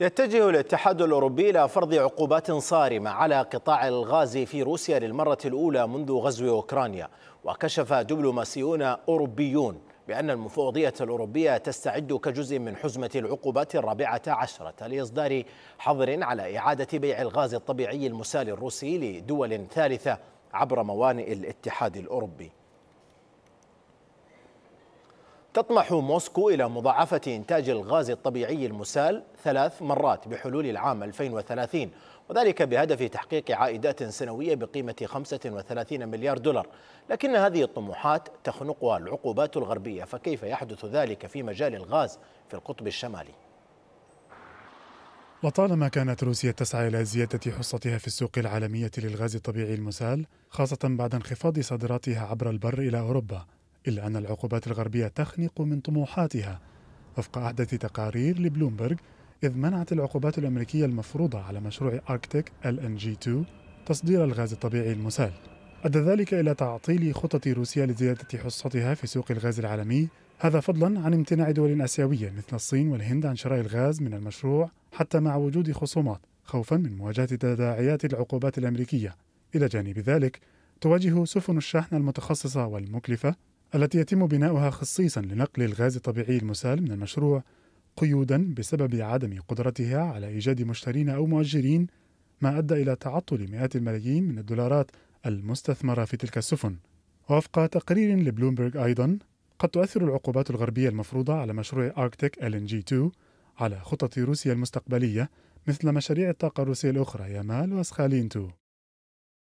يتجه الاتحاد الاوروبي الى فرض عقوبات صارمه على قطاع الغاز في روسيا للمره الاولى منذ غزو اوكرانيا وكشف دبلوماسيون اوروبيون بأن المفوضية الأوروبية تستعد كجزء من حزمة العقوبات الرابعة عشرة لإصدار حظر على إعادة بيع الغاز الطبيعي المسال الروسي لدول ثالثة عبر موانئ الاتحاد الأوروبي تطمح موسكو إلى مضاعفة إنتاج الغاز الطبيعي المسال ثلاث مرات بحلول العام 2030 وذلك بهدف تحقيق عائدات سنوية بقيمة 35 مليار دولار لكن هذه الطموحات تخنقها العقوبات الغربية فكيف يحدث ذلك في مجال الغاز في القطب الشمالي؟ وطالما كانت روسيا تسعى إلى زيادة حصتها في السوق العالمية للغاز الطبيعي المسال خاصة بعد انخفاض صادراتها عبر البر إلى أوروبا إلا أن العقوبات الغربية تخنق من طموحاتها وفق أحدث تقارير لبلومبرغ إذ منعت العقوبات الأمريكية المفروضة على مشروع أركتيك LNG-2 تصدير الغاز الطبيعي المسال أدى ذلك إلى تعطيل خطط روسيا لزيادة حصتها في سوق الغاز العالمي هذا فضلا عن امتناع دول آسيوية مثل الصين والهند عن شراء الغاز من المشروع حتى مع وجود خصومات خوفا من مواجهة تداعيات العقوبات الأمريكية إلى جانب ذلك تواجه سفن الشحن المتخصصة والمكلفة التي يتم بناؤها خصيصا لنقل الغاز الطبيعي المسال من المشروع قيودا بسبب عدم قدرتها على ايجاد مشترين او مؤجرين ما ادى الى تعطل مئات الملايين من الدولارات المستثمره في تلك السفن. وفق تقرير لبلومبرغ ايضا قد تؤثر العقوبات الغربيه المفروضه على مشروع اركتيك ال ان جي 2 على خطط روسيا المستقبليه مثل مشاريع الطاقه الروسيه الاخرى يامال وسخالين 2.